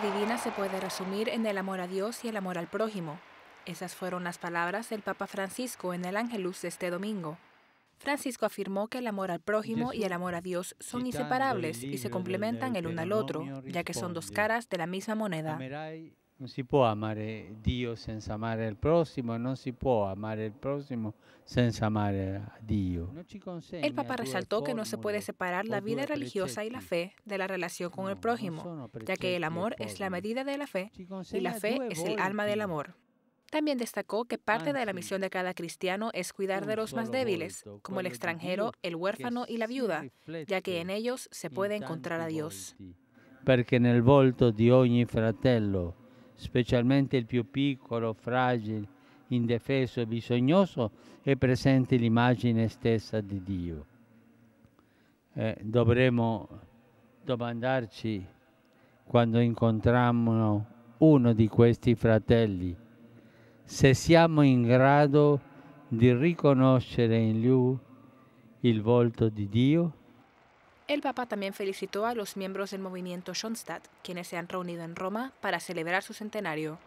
divina se puede resumir en el amor a Dios y el amor al prójimo. Esas fueron las palabras del Papa Francisco en el Ángelus de este domingo. Francisco afirmó que el amor al prójimo y el amor a Dios son inseparables y se complementan el uno al otro, ya que son dos caras de la misma moneda se puede amar a eh, dios sin amar al prójimo, no se puede amar al prójimo sin amar a Dios. El Papa resaltó que no se puede separar la vida religiosa y la fe de la relación con el prójimo, ya que el amor es la medida de la fe y la fe es el alma del amor. También destacó que parte de la misión de cada cristiano es cuidar de los más débiles, como el extranjero, el huérfano y la viuda, ya que en ellos se puede encontrar a Dios. Porque en volto ogni fratello specialmente il più piccolo, fragile, indefeso e bisognoso, è presente l'immagine stessa di Dio. Eh, dovremo domandarci quando incontriamo uno di questi fratelli se siamo in grado di riconoscere in lui il volto di Dio El Papa también felicitó a los miembros del movimiento Schoenstatt, quienes se han reunido en Roma para celebrar su centenario.